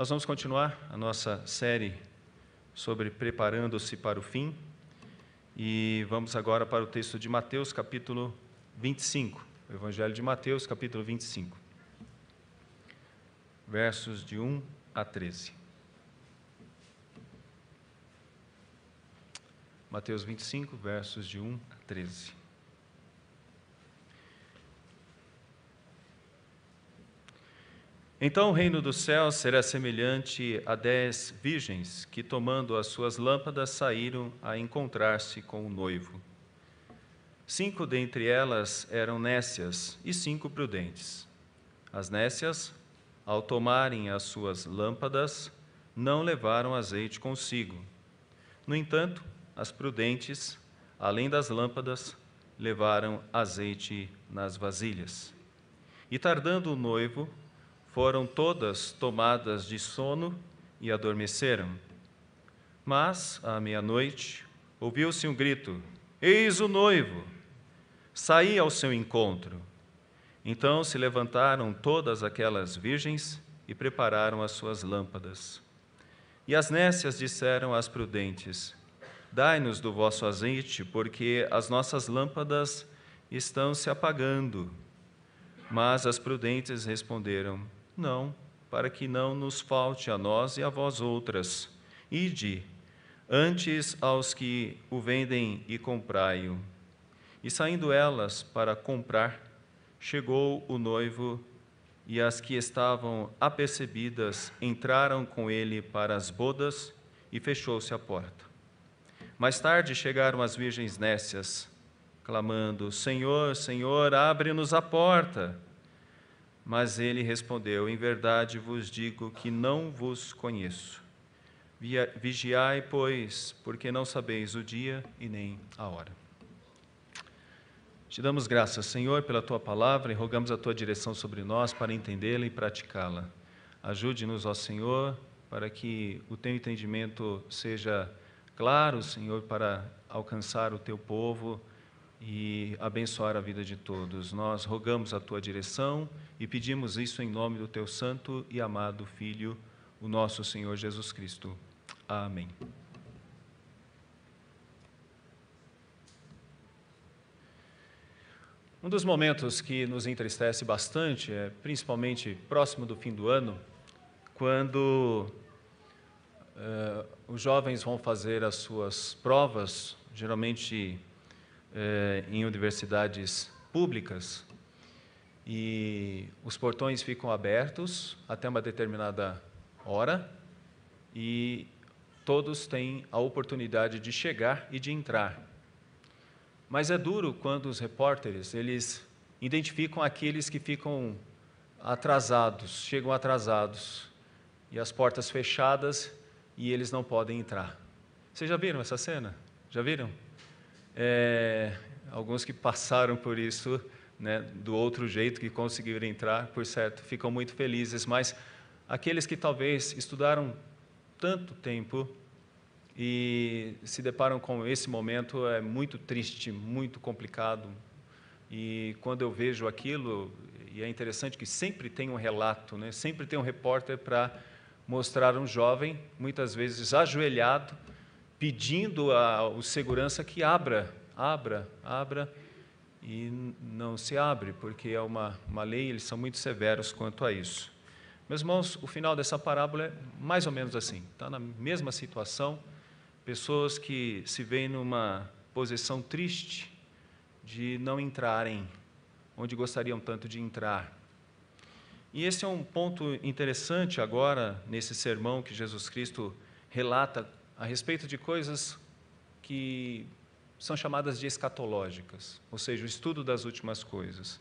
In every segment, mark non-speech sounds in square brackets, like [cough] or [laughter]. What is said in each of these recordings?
Nós vamos continuar a nossa série sobre preparando-se para o fim e vamos agora para o texto de Mateus, capítulo 25. O Evangelho de Mateus, capítulo 25, versos de 1 a 13. Mateus 25, versos de 1 a 13. Então o reino dos céus será semelhante a dez virgens que, tomando as suas lâmpadas, saíram a encontrar-se com o noivo. Cinco dentre elas eram nécias e cinco prudentes. As nécias, ao tomarem as suas lâmpadas, não levaram azeite consigo. No entanto, as prudentes, além das lâmpadas, levaram azeite nas vasilhas. E tardando o noivo, foram todas tomadas de sono e adormeceram. Mas, à meia-noite, ouviu-se um grito: Eis o noivo! Saí ao seu encontro. Então se levantaram todas aquelas virgens e prepararam as suas lâmpadas. E as nécias disseram às prudentes: Dai-nos do vosso azeite, porque as nossas lâmpadas estão se apagando. Mas as prudentes responderam: não, para que não nos falte a nós e a vós outras. Ide, antes aos que o vendem e comprai-o. E saindo elas para comprar, chegou o noivo, e as que estavam apercebidas entraram com ele para as bodas, e fechou-se a porta. Mais tarde chegaram as virgens nécias, clamando: Senhor, Senhor, abre-nos a porta. Mas ele respondeu: Em verdade vos digo que não vos conheço. Vigiai, pois, porque não sabeis o dia e nem a hora. Te damos graças, Senhor, pela tua palavra e rogamos a tua direção sobre nós para entendê-la e praticá-la. Ajude-nos, ó Senhor, para que o teu entendimento seja claro, Senhor, para alcançar o teu povo e abençoar a vida de todos. Nós rogamos a tua direção e pedimos isso em nome do teu santo e amado Filho, o nosso Senhor Jesus Cristo. Amém. Um dos momentos que nos entristece bastante é principalmente próximo do fim do ano, quando uh, os jovens vão fazer as suas provas, geralmente eh, em universidades públicas e os portões ficam abertos até uma determinada hora e todos têm a oportunidade de chegar e de entrar. Mas é duro quando os repórteres eles identificam aqueles que ficam atrasados, chegam atrasados e as portas fechadas e eles não podem entrar. Vocês já viram essa cena? Já viram? é, alguns que passaram por isso né, do outro jeito, que conseguiram entrar, por certo, ficam muito felizes, mas aqueles que talvez estudaram tanto tempo e se deparam com esse momento é muito triste, muito complicado. E quando eu vejo aquilo, e é interessante que sempre tem um relato, né? sempre tem um repórter para mostrar um jovem, muitas vezes ajoelhado, pedindo ao segurança que abra, abra, abra, e não se abre, porque é uma, uma lei, eles são muito severos quanto a isso. Meus irmãos, o final dessa parábola é mais ou menos assim, está na mesma situação, pessoas que se veem numa posição triste de não entrarem onde gostariam tanto de entrar. E esse é um ponto interessante agora, nesse sermão que Jesus Cristo relata a respeito de coisas que são chamadas de escatológicas, ou seja, o estudo das últimas coisas.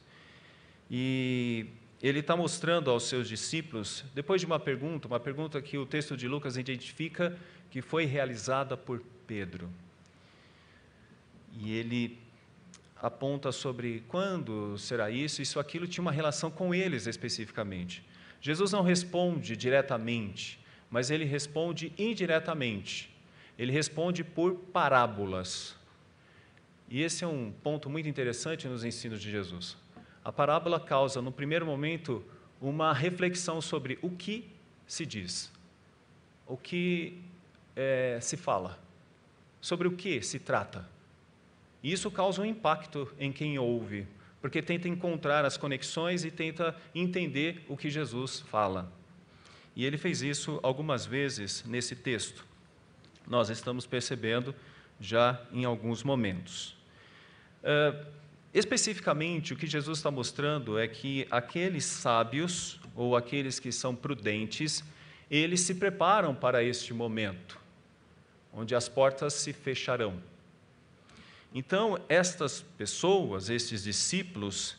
E ele está mostrando aos seus discípulos, depois de uma pergunta, uma pergunta que o texto de Lucas identifica que foi realizada por Pedro. E ele aponta sobre quando será isso, isso, aquilo tinha uma relação com eles especificamente. Jesus não responde diretamente, mas ele responde indiretamente ele responde por parábolas. E esse é um ponto muito interessante nos ensinos de Jesus. A parábola causa, no primeiro momento, uma reflexão sobre o que se diz, o que é, se fala, sobre o que se trata. E isso causa um impacto em quem ouve, porque tenta encontrar as conexões e tenta entender o que Jesus fala. E ele fez isso algumas vezes nesse texto nós estamos percebendo já em alguns momentos. Eh, especificamente, o que Jesus está mostrando é que aqueles sábios, ou aqueles que são prudentes, eles se preparam para este momento, onde as portas se fecharão. Então, estas pessoas, estes discípulos,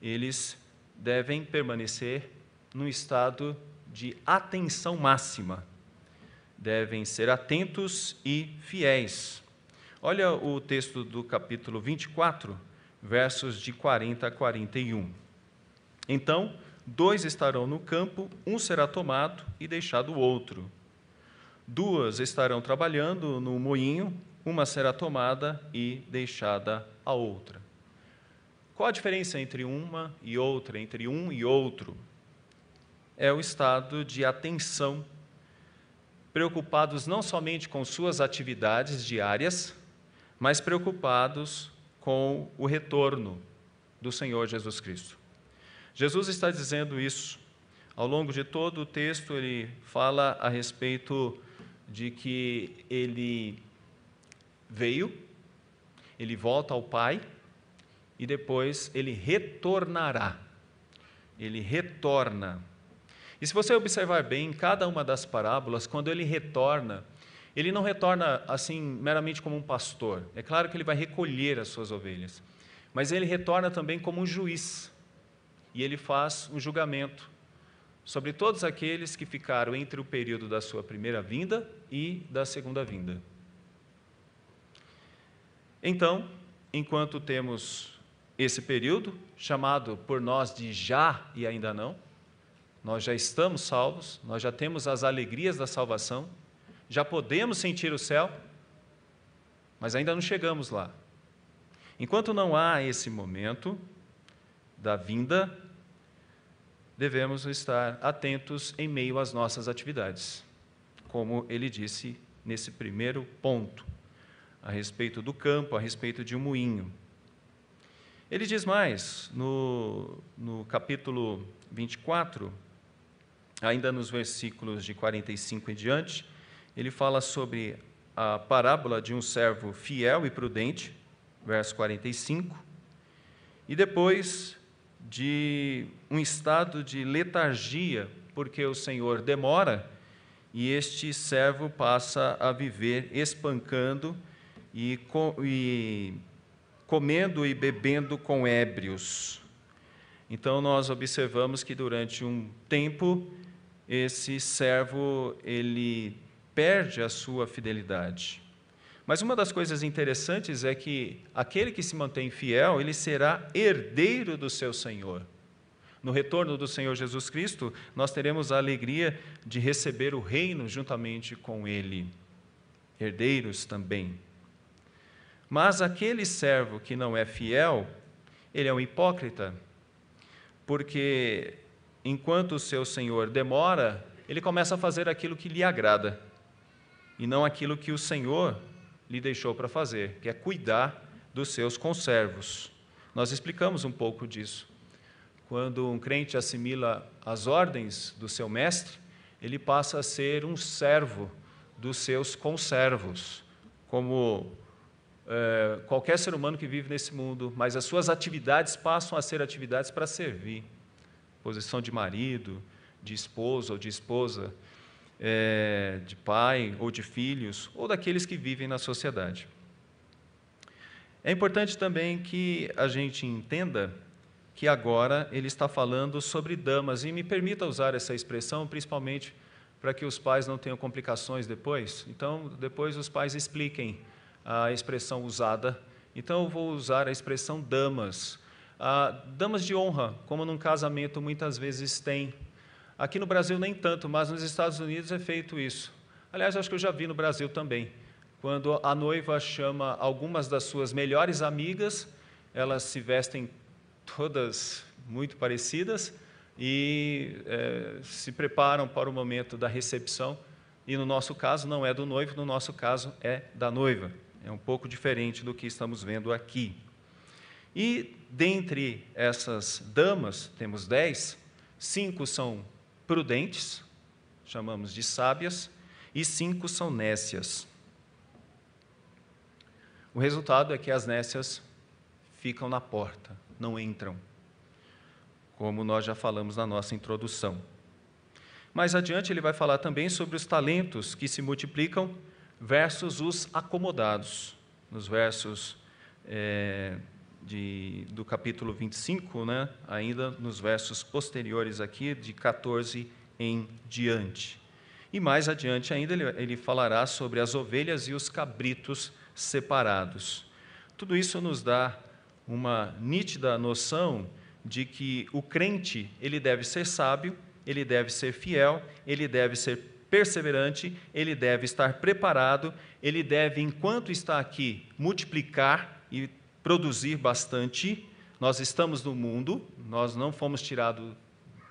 eles devem permanecer num estado de atenção máxima, devem ser atentos e fiéis. Olha o texto do capítulo 24, versos de 40 a 41. Então, dois estarão no campo, um será tomado e deixado o outro. Duas estarão trabalhando no moinho, uma será tomada e deixada a outra. Qual a diferença entre uma e outra, entre um e outro? É o estado de atenção preocupados não somente com suas atividades diárias, mas preocupados com o retorno do Senhor Jesus Cristo. Jesus está dizendo isso. Ao longo de todo o texto, ele fala a respeito de que ele veio, ele volta ao Pai e depois ele retornará. Ele retorna e se você observar bem, em cada uma das parábolas, quando ele retorna, ele não retorna assim meramente como um pastor. É claro que ele vai recolher as suas ovelhas, mas ele retorna também como um juiz. E ele faz um julgamento sobre todos aqueles que ficaram entre o período da sua primeira vinda e da segunda vinda. Então, enquanto temos esse período, chamado por nós de já e ainda não, nós já estamos salvos, nós já temos as alegrias da salvação, já podemos sentir o céu, mas ainda não chegamos lá. Enquanto não há esse momento da vinda, devemos estar atentos em meio às nossas atividades, como ele disse nesse primeiro ponto, a respeito do campo, a respeito de um moinho. Ele diz mais, no, no capítulo 24, ainda nos versículos de 45 em diante, ele fala sobre a parábola de um servo fiel e prudente, verso 45, e depois de um estado de letargia, porque o Senhor demora, e este servo passa a viver espancando e, e comendo e bebendo com ébrios. Então, nós observamos que durante um tempo esse servo ele perde a sua fidelidade. Mas uma das coisas interessantes é que aquele que se mantém fiel, ele será herdeiro do seu Senhor. No retorno do Senhor Jesus Cristo, nós teremos a alegria de receber o reino juntamente com ele, herdeiros também. Mas aquele servo que não é fiel, ele é um hipócrita, porque enquanto o seu senhor demora, ele começa a fazer aquilo que lhe agrada e não aquilo que o senhor lhe deixou para fazer, que é cuidar dos seus conservos. Nós explicamos um pouco disso. Quando um crente assimila as ordens do seu mestre, ele passa a ser um servo dos seus conservos, como é, qualquer ser humano que vive nesse mundo, mas as suas atividades passam a ser atividades para servir posição de marido, de esposo ou de esposa, é, de pai ou de filhos, ou daqueles que vivem na sociedade. É importante também que a gente entenda que agora ele está falando sobre damas, e me permita usar essa expressão, principalmente para que os pais não tenham complicações depois. Então, depois os pais expliquem a expressão usada. Então, eu vou usar a expressão damas, ah, damas de honra, como num casamento muitas vezes tem. Aqui no Brasil nem tanto, mas nos Estados Unidos é feito isso. Aliás, acho que eu já vi no Brasil também. Quando a noiva chama algumas das suas melhores amigas, elas se vestem todas muito parecidas e é, se preparam para o momento da recepção. E no nosso caso, não é do noivo, no nosso caso, é da noiva. É um pouco diferente do que estamos vendo aqui. E dentre essas damas, temos dez, cinco são prudentes, chamamos de sábias, e cinco são nécias. O resultado é que as nécias ficam na porta, não entram, como nós já falamos na nossa introdução. Mais adiante, ele vai falar também sobre os talentos que se multiplicam versus os acomodados, nos versos é, de, do capítulo 25, né, ainda nos versos posteriores aqui, de 14 em diante. E mais adiante ainda, ele, ele falará sobre as ovelhas e os cabritos separados. Tudo isso nos dá uma nítida noção de que o crente ele deve ser sábio, ele deve ser fiel, ele deve ser perseverante, ele deve estar preparado, ele deve, enquanto está aqui, multiplicar produzir bastante. Nós estamos no mundo, nós não fomos tirado,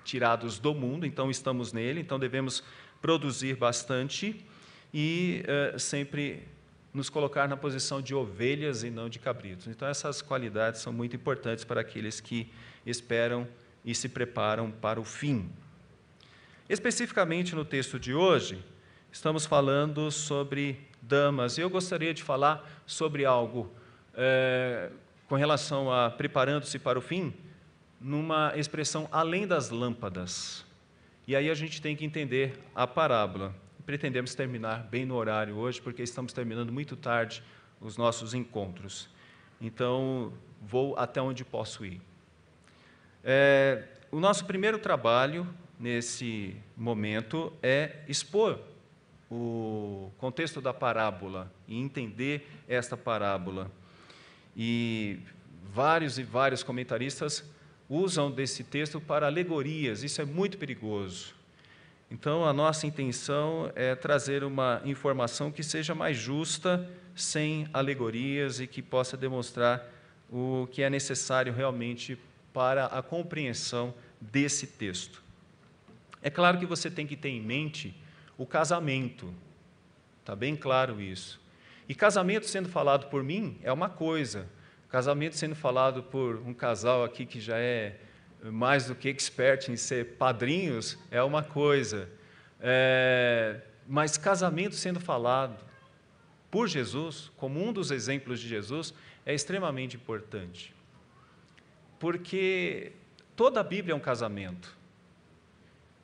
tirados do mundo, então estamos nele, então devemos produzir bastante e uh, sempre nos colocar na posição de ovelhas e não de cabritos. Então, essas qualidades são muito importantes para aqueles que esperam e se preparam para o fim. Especificamente no texto de hoje, estamos falando sobre damas. Eu gostaria de falar sobre algo é, com relação a preparando-se para o fim, numa expressão além das lâmpadas. E aí a gente tem que entender a parábola. Pretendemos terminar bem no horário hoje, porque estamos terminando muito tarde os nossos encontros. Então, vou até onde posso ir. É, o nosso primeiro trabalho nesse momento é expor o contexto da parábola e entender esta parábola. E vários e vários comentaristas usam desse texto para alegorias, isso é muito perigoso. Então, a nossa intenção é trazer uma informação que seja mais justa, sem alegorias e que possa demonstrar o que é necessário realmente para a compreensão desse texto. É claro que você tem que ter em mente o casamento, está bem claro isso. E casamento sendo falado por mim é uma coisa, casamento sendo falado por um casal aqui que já é mais do que expert em ser padrinhos é uma coisa, é, mas casamento sendo falado por Jesus, como um dos exemplos de Jesus, é extremamente importante. Porque toda a Bíblia é um casamento.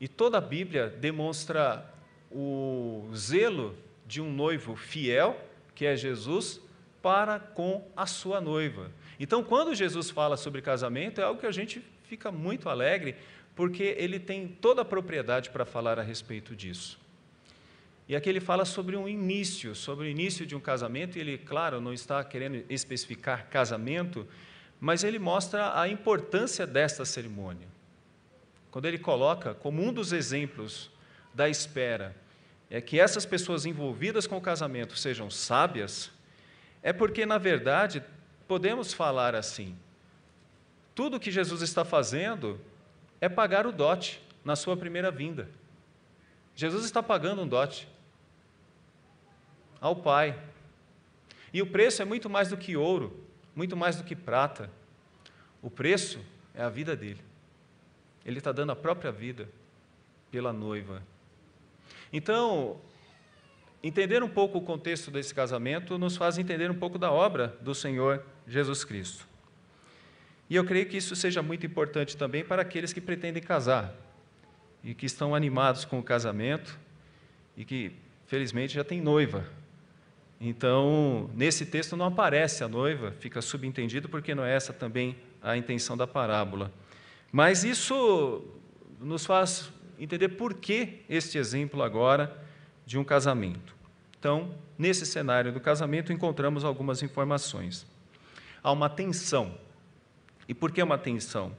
E toda a Bíblia demonstra o zelo de um noivo fiel que é Jesus para com a sua noiva. Então, quando Jesus fala sobre casamento, é algo que a gente fica muito alegre, porque ele tem toda a propriedade para falar a respeito disso. E aqui ele fala sobre um início, sobre o início de um casamento, e ele, claro, não está querendo especificar casamento, mas ele mostra a importância desta cerimônia. Quando ele coloca como um dos exemplos da espera, é que essas pessoas envolvidas com o casamento sejam sábias, é porque, na verdade, podemos falar assim: tudo que Jesus está fazendo é pagar o dote na sua primeira vinda. Jesus está pagando um dote ao Pai. E o preço é muito mais do que ouro, muito mais do que prata. O preço é a vida dele. Ele está dando a própria vida pela noiva então, entender um pouco o contexto desse casamento nos faz entender um pouco da obra do Senhor Jesus Cristo. E eu creio que isso seja muito importante também para aqueles que pretendem casar e que estão animados com o casamento e que, felizmente, já têm noiva. Então, nesse texto não aparece a noiva, fica subentendido porque não é essa também a intenção da parábola. Mas isso nos faz entender por que este exemplo agora de um casamento. Então, nesse cenário do casamento, encontramos algumas informações. Há uma tensão. E por que uma tensão?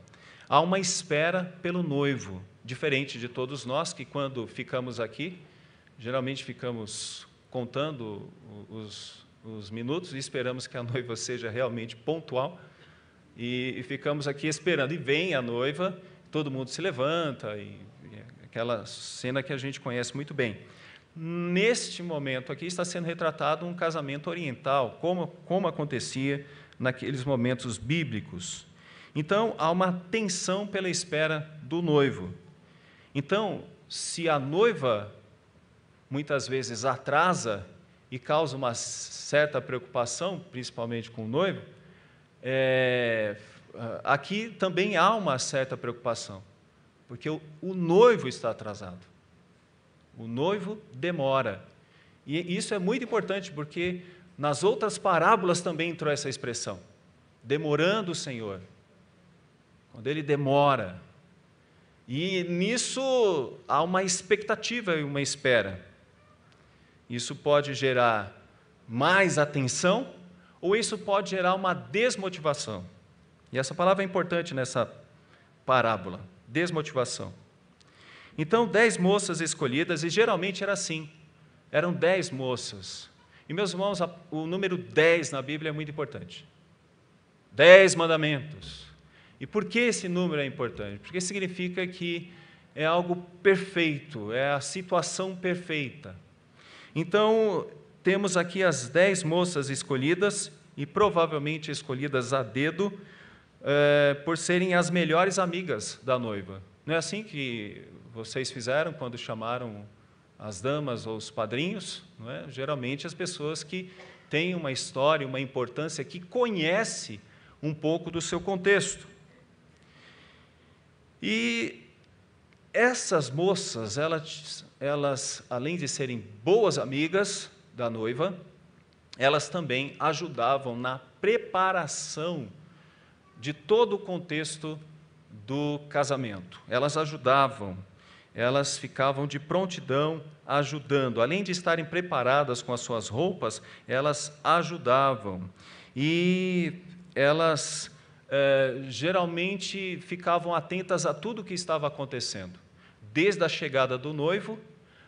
Há uma espera pelo noivo, diferente de todos nós que, quando ficamos aqui, geralmente ficamos contando os, os minutos e esperamos que a noiva [laughs] seja realmente pontual. E, e, ficamos aqui esperando. E vem a noiva, todo mundo se levanta e aquela cena que a gente conhece muito bem. Neste momento aqui está sendo retratado um casamento oriental, como, como acontecia naqueles momentos bíblicos. Então, há uma tensão pela espera do noivo. Então, se a noiva muitas vezes atrasa e causa uma certa preocupação, principalmente com o noivo, é, aqui também há uma certa preocupação. Porque o, o noivo está atrasado. O noivo demora. E isso é muito importante, porque nas outras parábolas também entrou essa expressão: demorando o Senhor. Quando ele demora. E nisso há uma expectativa e uma espera. Isso pode gerar mais atenção ou isso pode gerar uma desmotivação. E essa palavra é importante nessa parábola desmotivação. Então, dez moças escolhidas, e geralmente era assim, eram dez moças. E, meus irmãos, o número dez na Bíblia é muito importante. Dez mandamentos. E por que esse número é importante? Porque significa que é algo perfeito, é a situação perfeita. Então, temos aqui as dez moças escolhidas, e provavelmente escolhidas a dedo, é, por serem as melhores amigas da noiva. Não é assim que vocês fizeram quando chamaram as damas ou os padrinhos? É? Geralmente as pessoas que têm uma história, uma importância, que conhece um pouco do seu contexto. E essas moças, elas, elas além de serem boas amigas da noiva, elas também ajudavam na preparação de todo o contexto do casamento. Elas ajudavam, elas ficavam de prontidão ajudando. Além de estarem preparadas com as suas roupas, elas ajudavam. E elas eh, geralmente ficavam atentas a tudo o que estava acontecendo, desde a chegada do noivo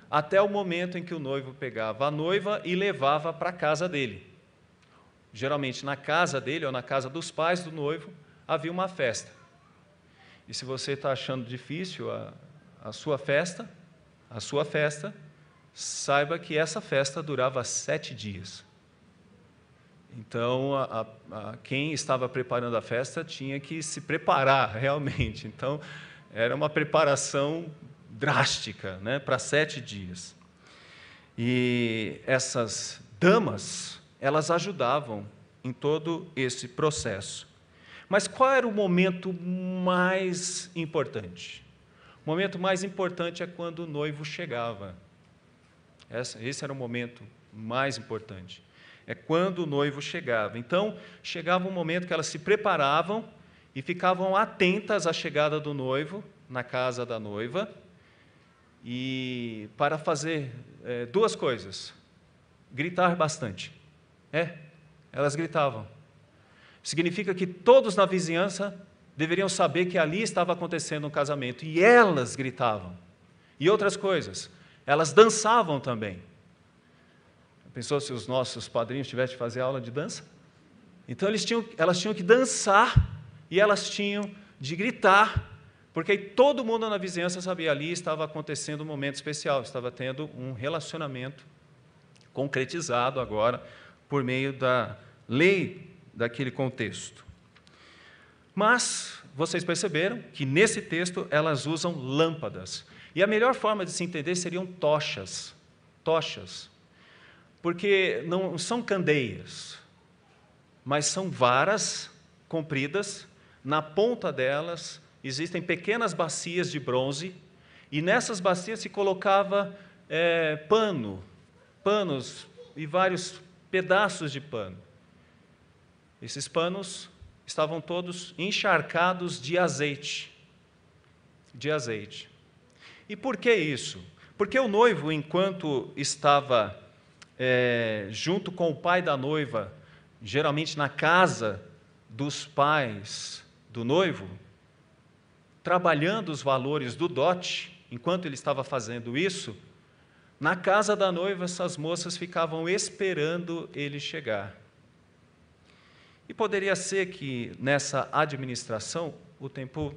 até o momento em que o noivo pegava a noiva e levava para a casa dele. Geralmente na casa dele ou na casa dos pais do noivo, havia uma festa. E se você está achando difícil a, a sua festa, a sua festa, saiba que essa festa durava sete dias. Então, a, a, quem estava preparando a festa tinha que se preparar [laughs] realmente. Então, era uma preparação drástica né, para sete dias. E essas damas, elas ajudavam em todo esse processo. Mas qual era o momento mais importante? O momento mais importante é quando o noivo chegava. Esse era o momento mais importante. É quando o noivo chegava. Então, chegava um momento que elas se preparavam e ficavam atentas à chegada do noivo na casa da noiva e para fazer é, duas coisas: gritar bastante. É, elas gritavam Significa que todos na vizinhança deveriam saber que ali estava acontecendo um casamento. E elas gritavam. E outras coisas. Elas dançavam também. Pensou se os nossos padrinhos tivessem que fazer aula de dança? Então tinham, elas tinham que dançar e elas tinham de gritar, porque todo mundo na vizinhança sabia ali estava acontecendo um momento especial, estava tendo um relacionamento concretizado agora por meio da lei daquele contexto. Mas vocês perceberam que nesse texto elas usam lâmpadas. E a melhor forma de se entender seriam tochas. Tochas. Porque não são candeias, mas são varas compridas, na ponta delas existem pequenas bacias de bronze, e nessas bacias se colocava é, pano, panos e vários pedaços de pano. Esses panos estavam todos encharcados de azeite. De azeite. E por que isso? Porque o noivo, enquanto estava é, junto com o pai da noiva, geralmente na casa dos pais do noivo, trabalhando os valores do dote, enquanto ele estava fazendo isso, na casa da noiva essas moças ficavam esperando ele chegar. E poderia ser que nessa administração o tempo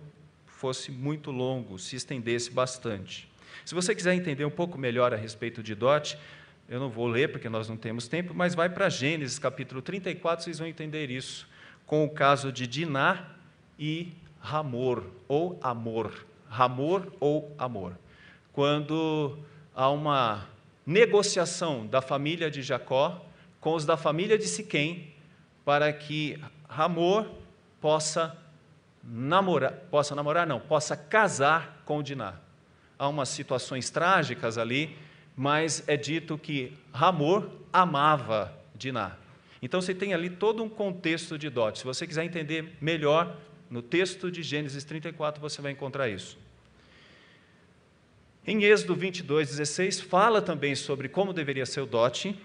fosse muito longo, se estendesse bastante. Se você quiser entender um pouco melhor a respeito de Dote, eu não vou ler porque nós não temos tempo, mas vai para Gênesis capítulo 34, vocês vão entender isso, com o caso de Diná e Ramor, ou Amor. Ramor ou Amor. Quando há uma negociação da família de Jacó com os da família de Siquém para que Ramor possa namorar, possa namorar não, possa casar com Diná. Há umas situações trágicas ali, mas é dito que Ramor amava Diná. Então você tem ali todo um contexto de dote. Se você quiser entender melhor, no texto de Gênesis 34 você vai encontrar isso. Em Êxodo 22, 16, fala também sobre como deveria ser o dote,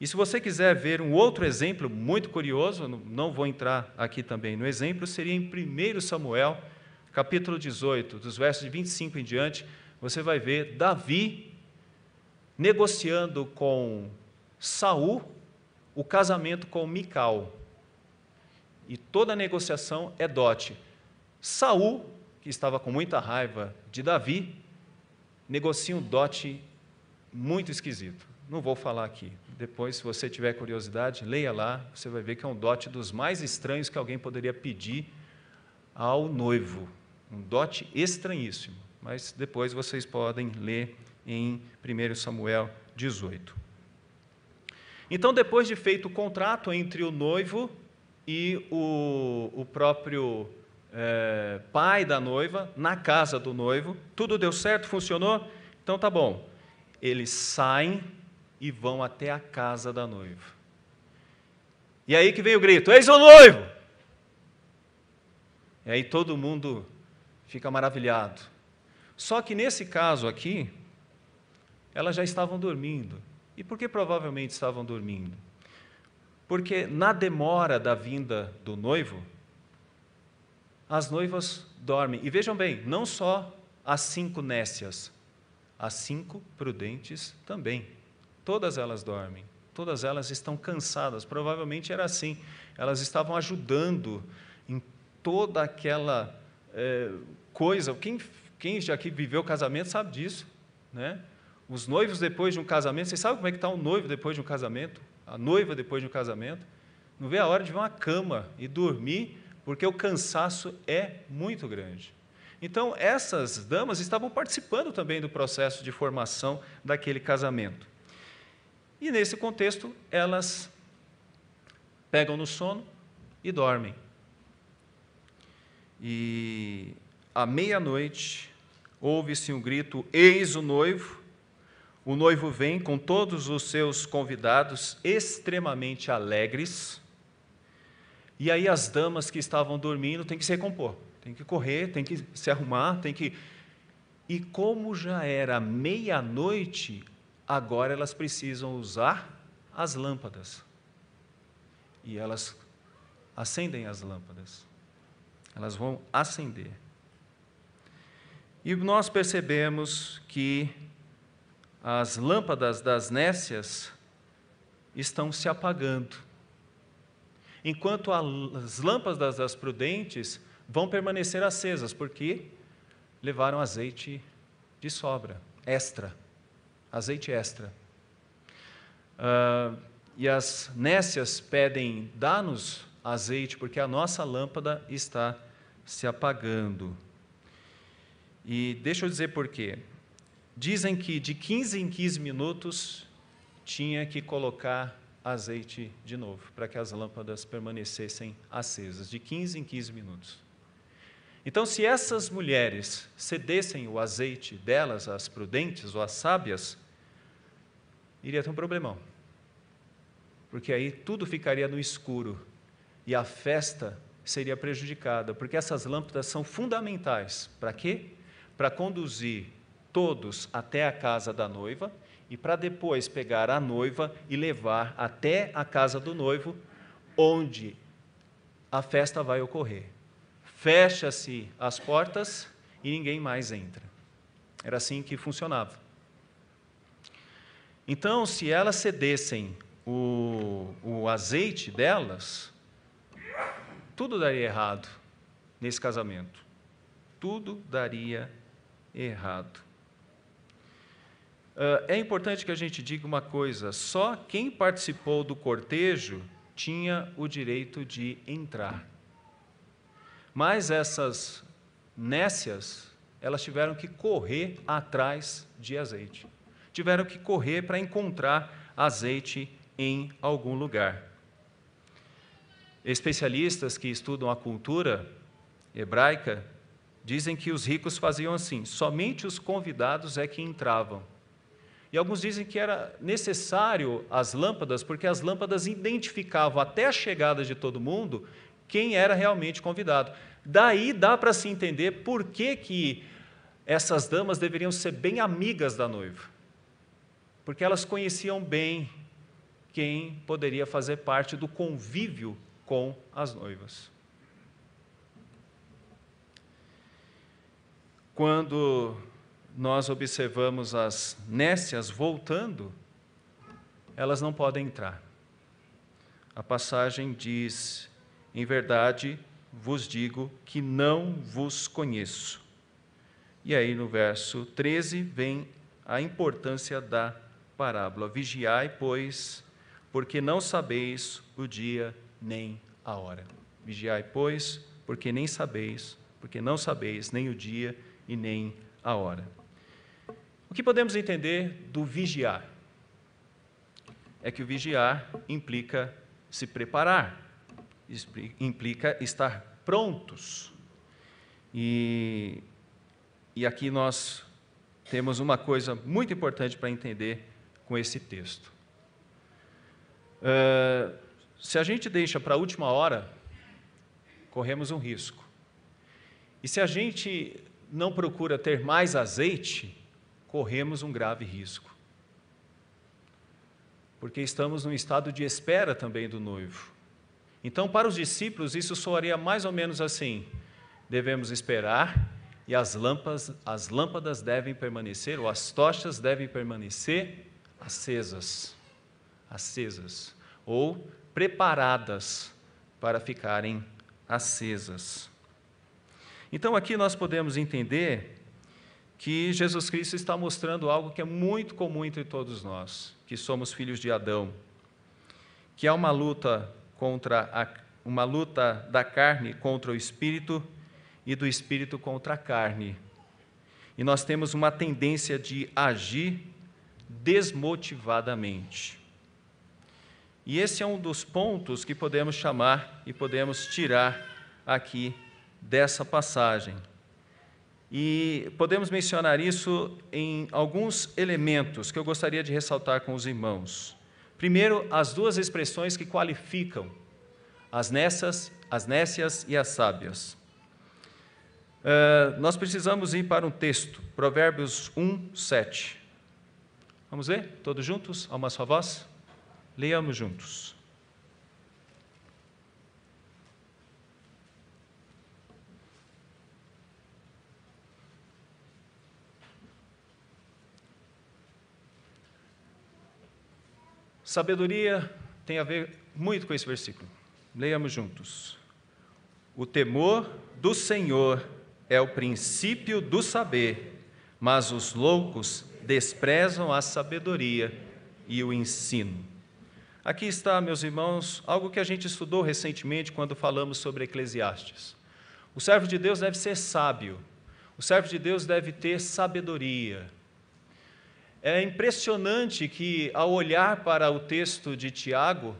e se você quiser ver um outro exemplo muito curioso, não vou entrar aqui também no exemplo, seria em 1 Samuel, capítulo 18, dos versos de 25 em diante, você vai ver Davi negociando com Saul o casamento com Mical. E toda a negociação é dote. Saul, que estava com muita raiva de Davi, negocia um dote muito esquisito. Não vou falar aqui. Depois, se você tiver curiosidade, leia lá, você vai ver que é um dote dos mais estranhos que alguém poderia pedir ao noivo. Um dote estranhíssimo. Mas depois vocês podem ler em 1 Samuel 18. Então, depois de feito o contrato entre o noivo e o, o próprio é, pai da noiva, na casa do noivo, tudo deu certo, funcionou? Então tá bom. Eles saem e vão até a casa da noiva. E aí que vem o grito: Eis o noivo! E aí todo mundo fica maravilhado. Só que nesse caso aqui, elas já estavam dormindo. E por que provavelmente estavam dormindo? Porque na demora da vinda do noivo, as noivas dormem. E vejam bem, não só as cinco nécias, as cinco prudentes também. Todas elas dormem, todas elas estão cansadas. Provavelmente era assim. Elas estavam ajudando em toda aquela é, coisa. Quem, quem já aqui viveu casamento sabe disso, né? Os noivos depois de um casamento, vocês sabem como é que está o um noivo depois de um casamento? A noiva depois de um casamento? Não vê a hora de ir uma cama e dormir, porque o cansaço é muito grande. Então, essas damas estavam participando também do processo de formação daquele casamento. E nesse contexto, elas pegam no sono e dormem. E à meia-noite, ouve-se um grito: Eis o noivo. O noivo vem com todos os seus convidados extremamente alegres. E aí as damas que estavam dormindo têm que se recompor, têm que correr, têm que se arrumar, têm que. E como já era meia-noite, agora elas precisam usar as lâmpadas. E elas acendem as lâmpadas. Elas vão acender. E nós percebemos que as lâmpadas das nécias estão se apagando, enquanto as lâmpadas das prudentes vão permanecer acesas, porque levaram azeite de sobra, extra azeite extra. Uh, e as nécias pedem: dá-nos azeite, porque a nossa lâmpada está se apagando. E deixa eu dizer por quê. Dizem que de 15 em 15 minutos tinha que colocar azeite de novo, para que as lâmpadas permanecessem acesas, de 15 em 15 minutos. Então, se essas mulheres cedessem o azeite delas, as prudentes ou as sábias, iria ter um problemão. Porque aí tudo ficaria no escuro e a festa seria prejudicada, porque essas lâmpadas são fundamentais. Para quê? Para conduzir todos até a casa da noiva e para depois pegar a noiva e levar até a casa do noivo, onde a festa vai ocorrer fecha-se as portas e ninguém mais entra. Era assim que funcionava. Então, se elas cedessem o, o azeite delas, tudo daria errado nesse casamento. Tudo daria errado. Ah, é importante que a gente diga uma coisa: só quem participou do cortejo tinha o direito de entrar. Mas essas nécias, elas tiveram que correr atrás de azeite. Tiveram que correr para encontrar azeite em algum lugar. Especialistas que estudam a cultura hebraica dizem que os ricos faziam assim, somente os convidados é que entravam. E alguns dizem que era necessário as lâmpadas, porque as lâmpadas identificavam até a chegada de todo mundo quem era realmente convidado. Daí dá para se entender por que, que essas damas deveriam ser bem amigas da noiva. Porque elas conheciam bem quem poderia fazer parte do convívio com as noivas. Quando nós observamos as nécias voltando, elas não podem entrar. A passagem diz em verdade vos digo que não vos conheço. E aí no verso 13 vem a importância da parábola: Vigiai, pois, porque não sabeis o dia nem a hora. Vigiai, pois, porque nem sabeis, porque não sabeis nem o dia e nem a hora. O que podemos entender do vigiar? É que o vigiar implica se preparar implica estar prontos. E, e aqui nós temos uma coisa muito importante para entender com esse texto. Uh, se a gente deixa para a última hora, corremos um risco. E se a gente não procura ter mais azeite, corremos um grave risco. Porque estamos num estado de espera também do noivo. Então, para os discípulos, isso soaria mais ou menos assim: devemos esperar e as lâmpadas, as lâmpadas devem permanecer, ou as tochas devem permanecer acesas, acesas, ou preparadas para ficarem acesas. Então, aqui nós podemos entender que Jesus Cristo está mostrando algo que é muito comum entre todos nós, que somos filhos de Adão, que há uma luta contra a, uma luta da carne contra o espírito e do espírito contra a carne. E nós temos uma tendência de agir desmotivadamente. E esse é um dos pontos que podemos chamar e podemos tirar aqui dessa passagem. E podemos mencionar isso em alguns elementos que eu gostaria de ressaltar com os irmãos. Primeiro, as duas expressões que qualificam as nessas, as nécias e as sábias. Uh, nós precisamos ir para um texto, Provérbios 1, 7. Vamos ler? Todos juntos? A uma só voz? Leamos juntos. Sabedoria tem a ver muito com esse versículo. Leiamos juntos. O temor do Senhor é o princípio do saber, mas os loucos desprezam a sabedoria e o ensino. Aqui está, meus irmãos, algo que a gente estudou recentemente quando falamos sobre Eclesiastes. O servo de Deus deve ser sábio, o servo de Deus deve ter sabedoria, é impressionante que, ao olhar para o texto de Tiago,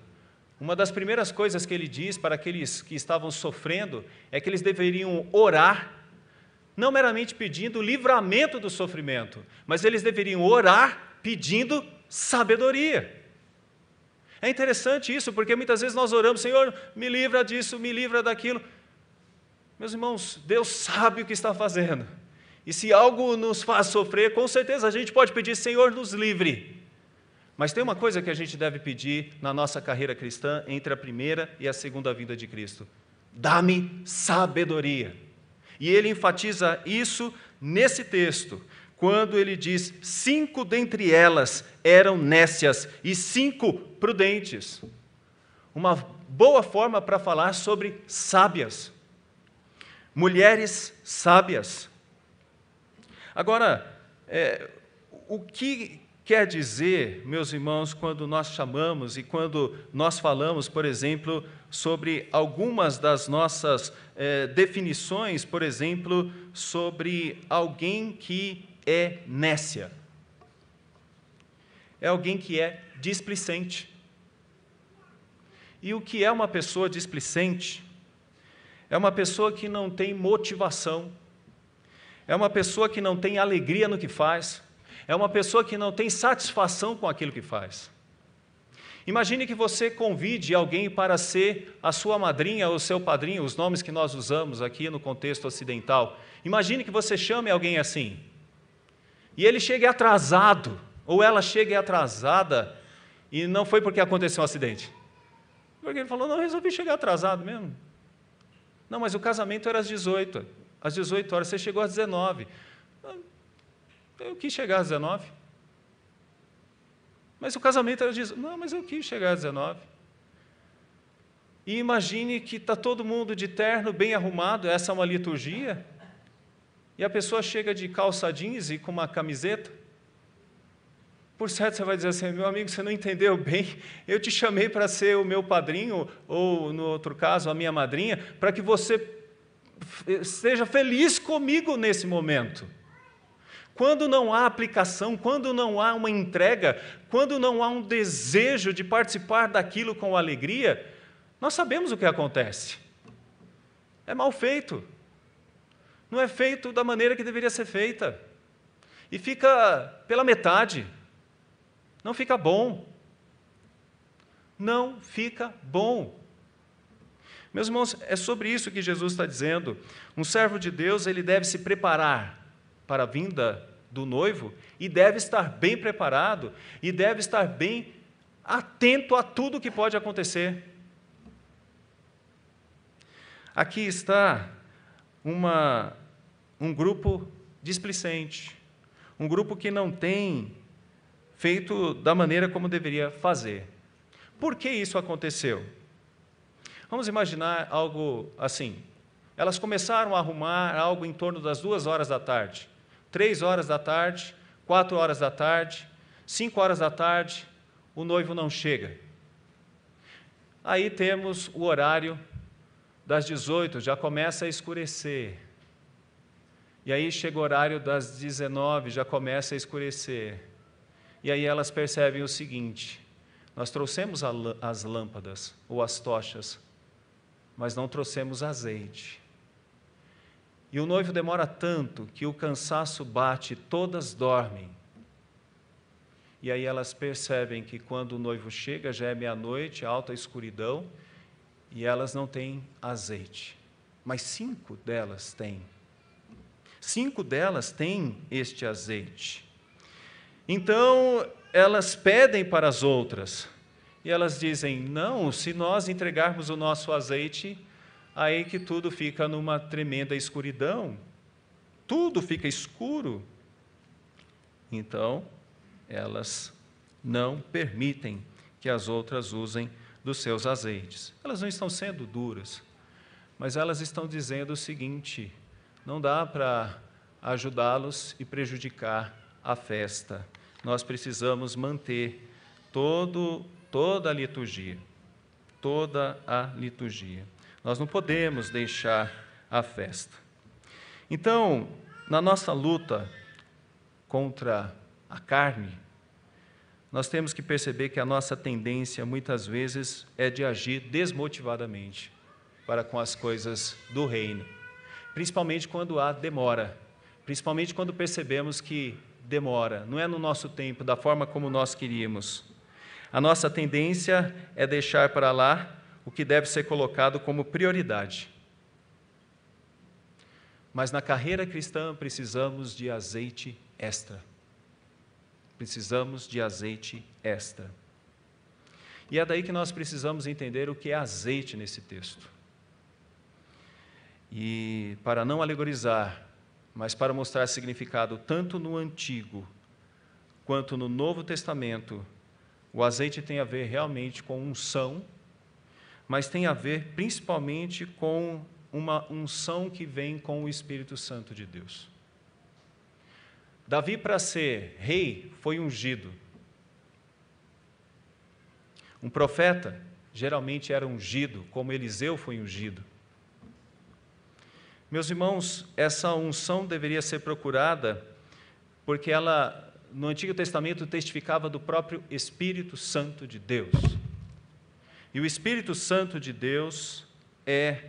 uma das primeiras coisas que ele diz para aqueles que estavam sofrendo é que eles deveriam orar, não meramente pedindo livramento do sofrimento, mas eles deveriam orar pedindo sabedoria. É interessante isso, porque muitas vezes nós oramos, Senhor, me livra disso, me livra daquilo. Meus irmãos, Deus sabe o que está fazendo. E se algo nos faz sofrer, com certeza a gente pode pedir, Senhor, nos livre. Mas tem uma coisa que a gente deve pedir na nossa carreira cristã entre a primeira e a segunda vinda de Cristo: dá-me sabedoria. E ele enfatiza isso nesse texto, quando ele diz: cinco dentre elas eram nécias e cinco prudentes. Uma boa forma para falar sobre sábias, mulheres sábias Agora, é, o que quer dizer, meus irmãos, quando nós chamamos e quando nós falamos, por exemplo, sobre algumas das nossas é, definições, por exemplo, sobre alguém que é nécia? É alguém que é displicente. E o que é uma pessoa displicente? É uma pessoa que não tem motivação é uma pessoa que não tem alegria no que faz, é uma pessoa que não tem satisfação com aquilo que faz. Imagine que você convide alguém para ser a sua madrinha ou seu padrinho, os nomes que nós usamos aqui no contexto ocidental. Imagine que você chame alguém assim. E ele chegue atrasado, ou ela chegue atrasada, e não foi porque aconteceu um acidente. Porque ele falou: não, resolvi chegar atrasado mesmo. Não, mas o casamento era às 18 às 18 horas, você chegou às 19. Ah, eu quis chegar às 19. Mas o casamento era diz, não, mas eu quis chegar às 19. E imagine que está todo mundo de terno, bem arrumado, essa é uma liturgia, e a pessoa chega de calça jeans e com uma camiseta. Por certo, você vai dizer assim, meu amigo, você não entendeu bem, eu te chamei para ser o meu padrinho, ou no outro caso, a minha madrinha, para que você seja feliz comigo nesse momento. Quando não há aplicação, quando não há uma entrega, quando não há um desejo de participar daquilo com alegria, nós sabemos o que acontece. É mal feito. Não é feito da maneira que deveria ser feita. E fica pela metade. Não fica bom. Não fica bom. Meus irmãos, é sobre isso que Jesus está dizendo. Um servo de Deus, ele deve se preparar para a vinda do noivo e deve estar bem preparado e deve estar bem atento a tudo que pode acontecer. Aqui está uma, um grupo displicente, um grupo que não tem feito da maneira como deveria fazer. Por que isso aconteceu? Vamos imaginar algo assim. Elas começaram a arrumar algo em torno das duas horas da tarde, três horas da tarde, quatro horas da tarde, cinco horas da tarde, o noivo não chega. Aí temos o horário das 18, já começa a escurecer. E aí chega o horário das 19, já começa a escurecer. E aí elas percebem o seguinte: nós trouxemos as lâmpadas ou as tochas mas não trouxemos azeite. E o noivo demora tanto que o cansaço bate, todas dormem. E aí elas percebem que quando o noivo chega já é meia-noite, alta escuridão, e elas não têm azeite. Mas cinco delas têm. Cinco delas têm este azeite. Então elas pedem para as outras. E elas dizem: não, se nós entregarmos o nosso azeite, aí que tudo fica numa tremenda escuridão, tudo fica escuro. Então, elas não permitem que as outras usem dos seus azeites. Elas não estão sendo duras, mas elas estão dizendo o seguinte: não dá para ajudá-los e prejudicar a festa. Nós precisamos manter todo toda a liturgia. Toda a liturgia. Nós não podemos deixar a festa. Então, na nossa luta contra a carne, nós temos que perceber que a nossa tendência muitas vezes é de agir desmotivadamente para com as coisas do reino, principalmente quando há demora, principalmente quando percebemos que demora, não é no nosso tempo, da forma como nós queríamos. A nossa tendência é deixar para lá o que deve ser colocado como prioridade. Mas na carreira cristã precisamos de azeite extra. Precisamos de azeite extra. E é daí que nós precisamos entender o que é azeite nesse texto. E para não alegorizar, mas para mostrar significado tanto no Antigo quanto no Novo Testamento, o azeite tem a ver realmente com unção, mas tem a ver principalmente com uma unção que vem com o Espírito Santo de Deus. Davi, para ser rei, foi ungido. Um profeta geralmente era ungido, como Eliseu foi ungido. Meus irmãos, essa unção deveria ser procurada porque ela no Antigo Testamento testificava do próprio Espírito Santo de Deus. E o Espírito Santo de Deus é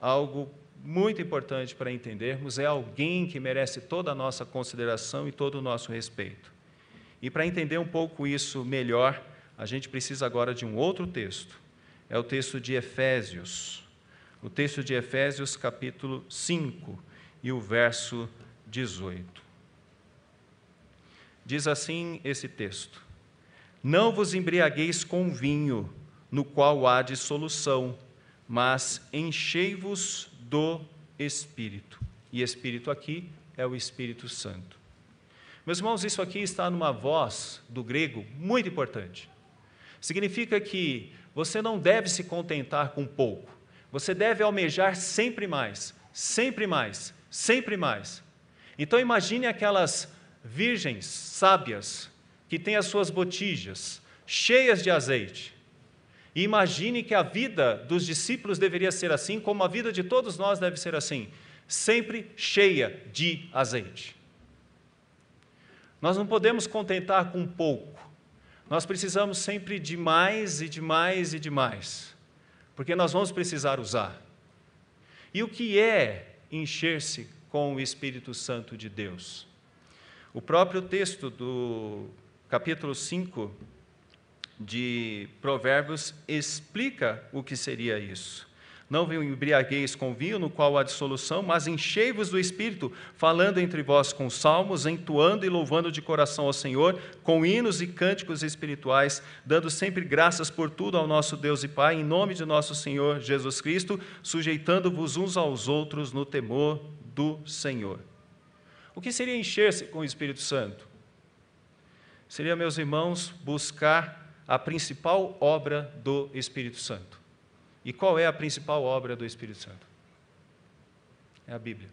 algo muito importante para entendermos, é alguém que merece toda a nossa consideração e todo o nosso respeito. E para entender um pouco isso melhor, a gente precisa agora de um outro texto. É o texto de Efésios. O texto de Efésios, capítulo 5, e o verso 18. Diz assim esse texto: Não vos embriagueis com vinho, no qual há dissolução, mas enchei-vos do Espírito. E Espírito aqui é o Espírito Santo. Meus irmãos, isso aqui está numa voz do grego muito importante. Significa que você não deve se contentar com pouco, você deve almejar sempre mais, sempre mais, sempre mais. Então imagine aquelas virgens sábias que têm as suas botijas cheias de azeite. E imagine que a vida dos discípulos deveria ser assim, como a vida de todos nós deve ser assim, sempre cheia de azeite. Nós não podemos contentar com pouco. Nós precisamos sempre de mais e de mais e de mais, porque nós vamos precisar usar. E o que é encher-se com o Espírito Santo de Deus? O próprio texto do capítulo 5 de Provérbios explica o que seria isso. Não vos embriagueis com vinho, no qual há dissolução, mas enchei-vos do Espírito, falando entre vós com salmos, entoando e louvando de coração ao Senhor, com hinos e cânticos espirituais, dando sempre graças por tudo ao nosso Deus e Pai, em nome de nosso Senhor Jesus Cristo, sujeitando-vos uns aos outros no temor do Senhor. O que seria encher-se com o Espírito Santo? Seria, meus irmãos, buscar a principal obra do Espírito Santo. E qual é a principal obra do Espírito Santo? É a Bíblia.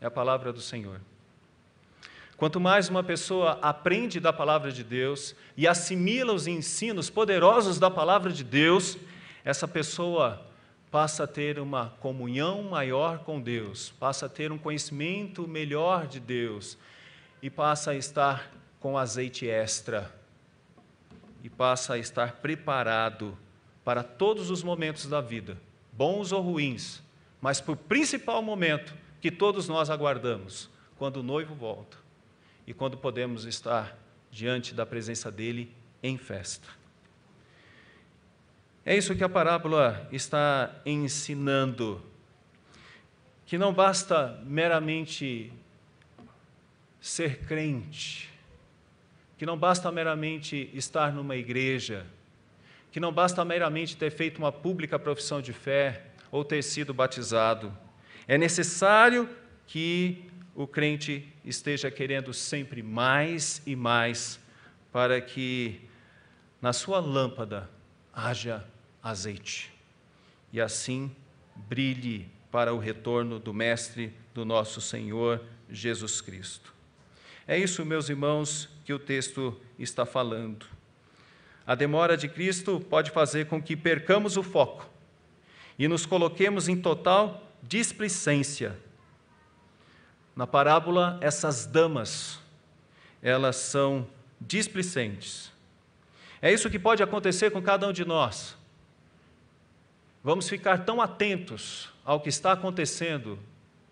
É a palavra do Senhor. Quanto mais uma pessoa aprende da palavra de Deus e assimila os ensinos poderosos da palavra de Deus, essa pessoa passa a ter uma comunhão maior com Deus, passa a ter um conhecimento melhor de Deus e passa a estar com azeite extra e passa a estar preparado para todos os momentos da vida, bons ou ruins, mas para o principal momento que todos nós aguardamos, quando o noivo volta e quando podemos estar diante da presença dele em festa. É isso que a parábola está ensinando. Que não basta meramente ser crente, que não basta meramente estar numa igreja, que não basta meramente ter feito uma pública profissão de fé ou ter sido batizado. É necessário que o crente esteja querendo sempre mais e mais para que na sua lâmpada haja azeite. E assim brilhe para o retorno do Mestre, do nosso Senhor Jesus Cristo. É isso, meus irmãos, que o texto está falando. A demora de Cristo pode fazer com que percamos o foco e nos coloquemos em total displicência. Na parábola, essas damas, elas são displicentes. É isso que pode acontecer com cada um de nós. Vamos ficar tão atentos ao que está acontecendo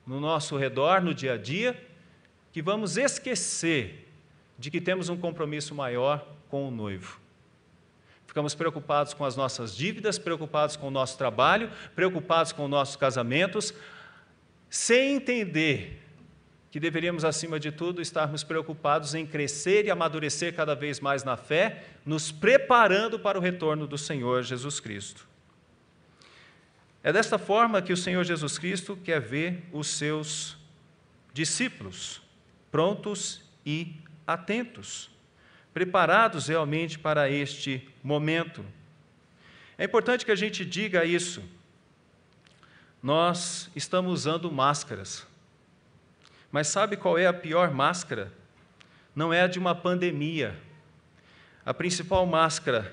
no nosso redor, no dia a dia, que vamos esquecer de que temos um compromisso maior com o noivo. Ficamos preocupados com as nossas dívidas, preocupados com o nosso trabalho, preocupados com nossos casamentos, sem entender que deveríamos, acima de tudo, estarmos preocupados em crescer e amadurecer cada vez mais na fé, nos preparando para o retorno do Senhor Jesus Cristo. É desta forma que o Senhor Jesus Cristo quer ver os seus discípulos prontos e atentos, preparados realmente para este momento. É importante que a gente diga isso. Nós estamos usando máscaras mas sabe qual é a pior máscara? Não é a de uma pandemia. A principal máscara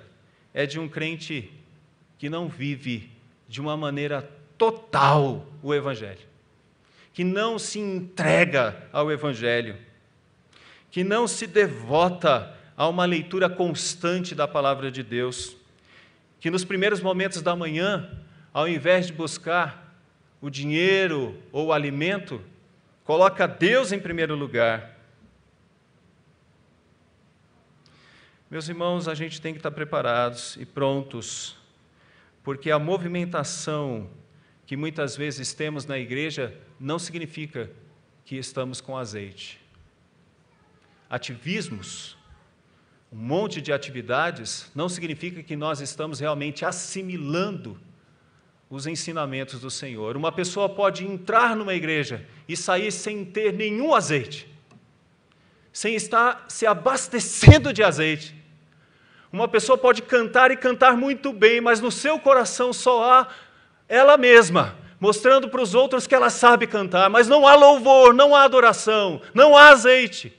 é de um crente que não vive de uma maneira total o Evangelho, que não se entrega ao Evangelho, que não se devota a uma leitura constante da palavra de Deus, que nos primeiros momentos da manhã, ao invés de buscar o dinheiro ou o alimento, coloca Deus em primeiro lugar. Meus irmãos, a gente tem que estar preparados e prontos, porque a movimentação que muitas vezes temos na igreja não significa que estamos com azeite. Ativismos, um monte de atividades, não significa que nós estamos realmente assimilando os ensinamentos do Senhor. Uma pessoa pode entrar numa igreja e sair sem ter nenhum azeite, sem estar se abastecendo de azeite. Uma pessoa pode cantar e cantar muito bem, mas no seu coração só há ela mesma, mostrando para os outros que ela sabe cantar, mas não há louvor, não há adoração, não há azeite.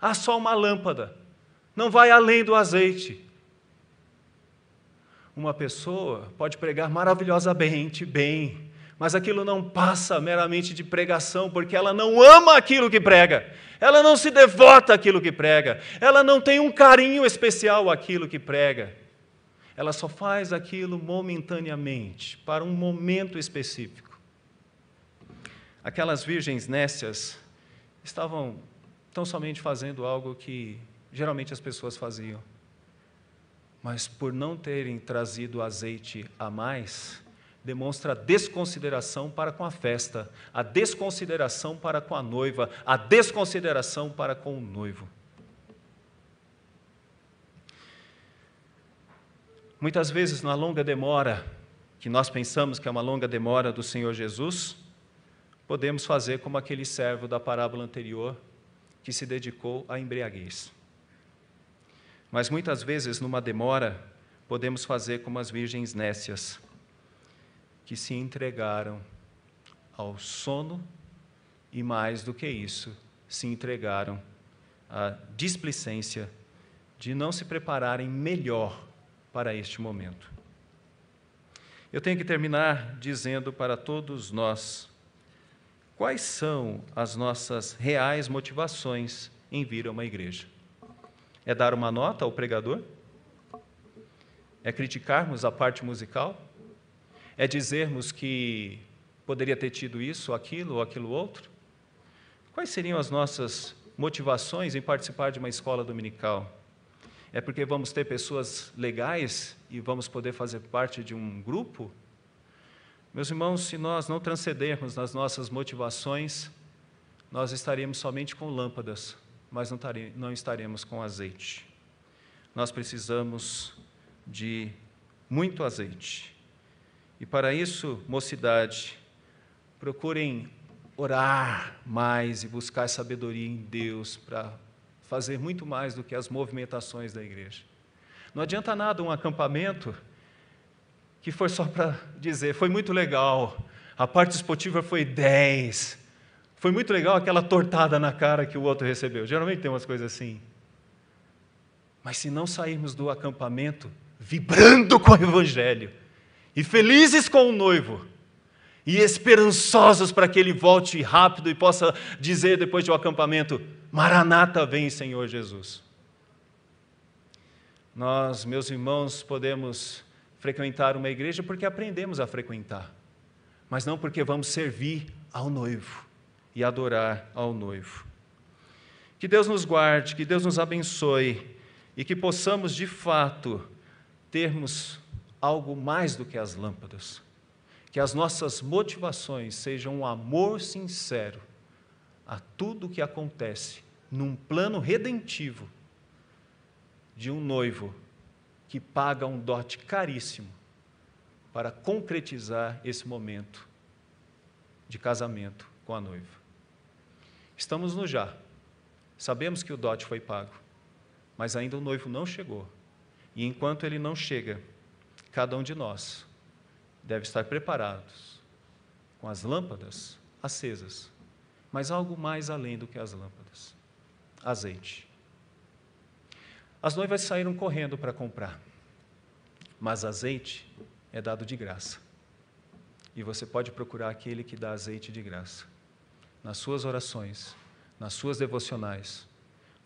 Há só uma lâmpada. Não vai além do azeite. Uma pessoa pode pregar maravilhosamente bem, mas aquilo não passa meramente de pregação, porque ela não ama aquilo que prega, ela não se devota àquilo que prega, ela não tem um carinho especial àquilo que prega. Ela só faz aquilo momentaneamente, para um momento específico. Aquelas virgens nécias estavam tão somente fazendo algo que geralmente as pessoas faziam mas por não terem trazido azeite a mais, demonstra a desconsideração para com a festa, a desconsideração para com a noiva, a desconsideração para com o noivo. Muitas vezes, na longa demora, que nós pensamos que é uma longa demora do Senhor Jesus, podemos fazer como aquele servo da parábola anterior que se dedicou à embriaguez. Mas muitas vezes, numa demora, podemos fazer como as virgens nécias, que se entregaram ao sono e, mais do que isso, se entregaram à displicência de não se prepararem melhor para este momento. Eu tenho que terminar dizendo para todos nós quais são as nossas reais motivações em vir a uma igreja. É dar uma nota ao pregador? É criticarmos a parte musical? É dizermos que poderia ter tido isso, aquilo ou aquilo outro? Quais seriam as nossas motivações em participar de uma escola dominical? É porque vamos ter pessoas legais e vamos poder fazer parte de um grupo? Meus irmãos, se nós não transcendermos nas nossas motivações, nós estaremos somente com lâmpadas mas não, tare, não estaremos com azeite. Nós precisamos de muito azeite. E para isso, mocidade, procurem orar mais e buscar sabedoria em Deus para fazer muito mais do que as movimentações da igreja. Não adianta nada um acampamento que foi só para dizer, foi muito legal, a parte esportiva foi 10, foi muito legal aquela tortada na cara que o outro recebeu. Geralmente tem umas coisas assim. Mas se não sairmos do acampamento vibrando com o Evangelho, e felizes com o noivo, e esperançosos para que ele volte rápido e possa dizer depois do acampamento: Maranata, vem, Senhor Jesus. Nós, meus irmãos, podemos frequentar uma igreja porque aprendemos a frequentar, mas não porque vamos servir ao noivo e adorar ao noivo. Que Deus nos guarde, que Deus nos abençoe e que possamos de fato termos algo mais do que as lâmpadas. Que as nossas motivações sejam um amor sincero a tudo o que acontece num plano redentivo de um noivo que paga um dote caríssimo para concretizar esse momento de casamento com a noiva. Estamos no já. Sabemos que o dote foi pago, mas ainda o noivo não chegou. E enquanto ele não chega, cada um de nós deve estar preparados com as lâmpadas acesas, mas algo mais além do que as lâmpadas azeite. As noivas saíram correndo para comprar, mas azeite é dado de graça. E você pode procurar aquele que dá azeite de graça nas suas orações, nas suas devocionais,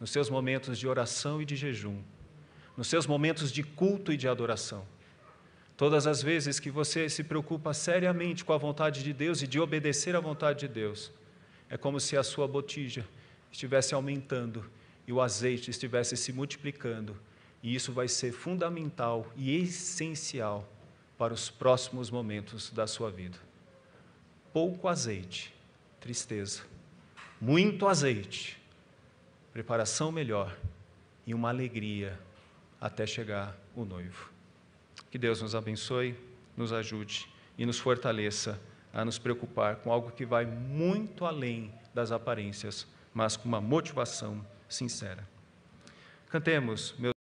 nos seus momentos de oração e de jejum, nos seus momentos de culto e de adoração. Todas as vezes que você se preocupa seriamente com a vontade de Deus e de obedecer à vontade de Deus, é como se a sua botija estivesse aumentando e o azeite estivesse se multiplicando, e isso vai ser fundamental e essencial para os próximos momentos da sua vida. Pouco azeite tristeza, muito azeite, preparação melhor e uma alegria até chegar o noivo. Que Deus nos abençoe, nos ajude e nos fortaleça a nos preocupar com algo que vai muito além das aparências, mas com uma motivação sincera. Cantemos, meu